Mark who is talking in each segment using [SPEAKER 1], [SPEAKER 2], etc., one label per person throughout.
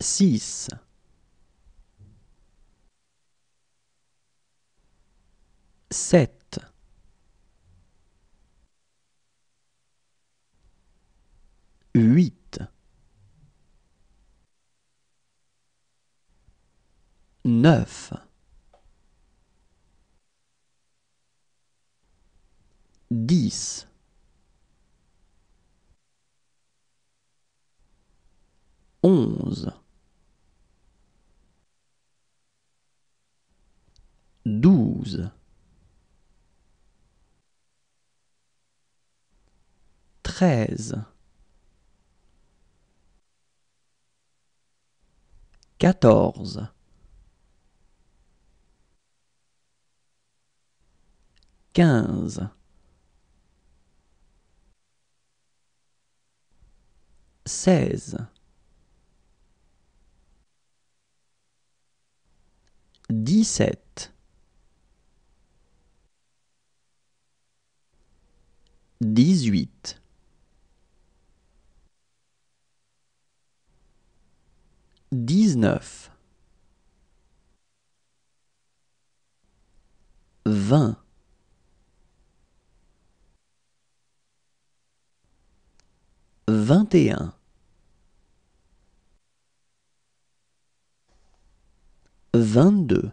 [SPEAKER 1] 6 7 8 9 10 11 13 14 15 16 17 18 19 20 21 22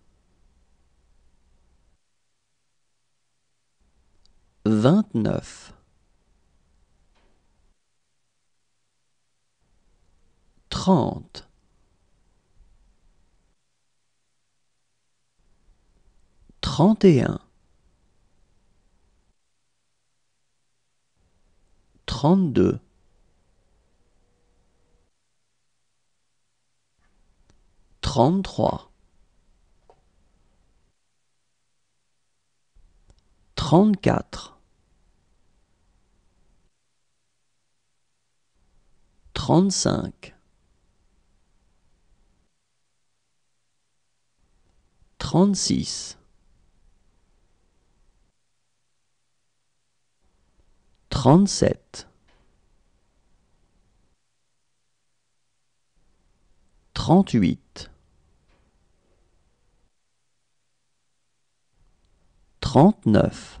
[SPEAKER 1] 29 30 31 32 33 34 35 36 37 38 39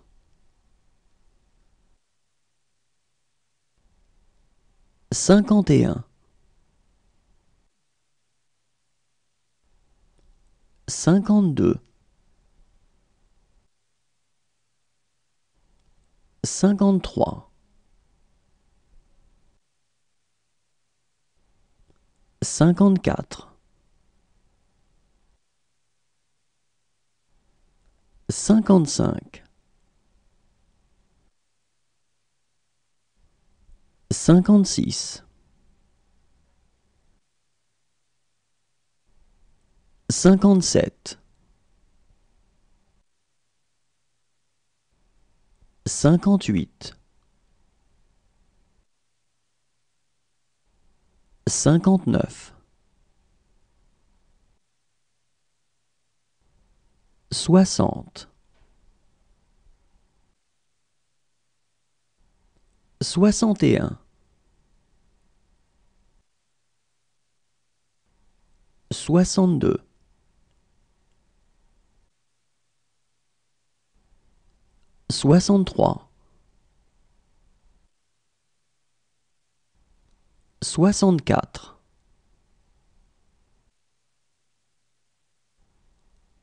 [SPEAKER 1] 51 52 53 54 55 56 57 58 59 60 61 62 63 64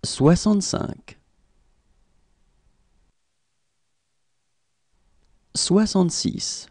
[SPEAKER 1] 65 66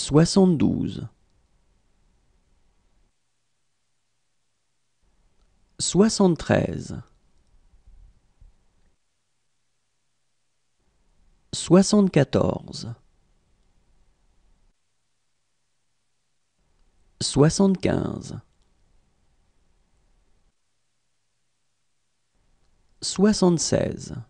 [SPEAKER 1] 72 73 74 75 76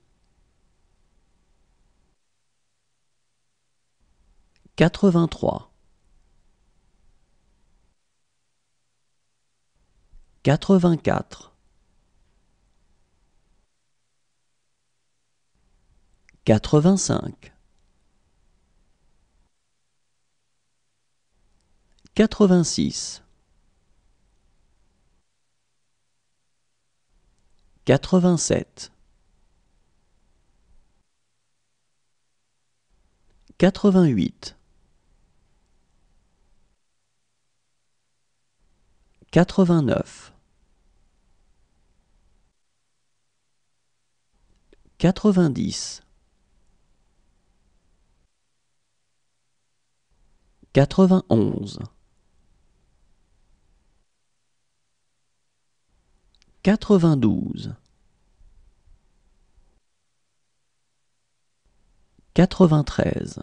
[SPEAKER 1] 83 84 85 86 87 88 Quatre-vingt-neuf. Quatre-vingt-dix. Quatre-vingt-onze. Quatre-vingt-douze. Quatre-vingt-treize.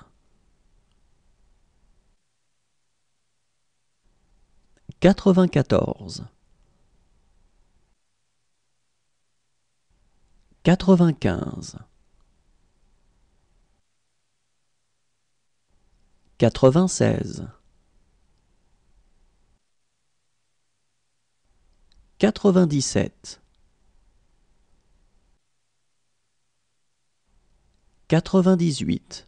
[SPEAKER 1] quatre-vingt-quatorze. Quatre-vingt-quinze. Quatre-vingt-seize. Quatre-vingt-dix-sept. Quatre-vingt-dix-huit.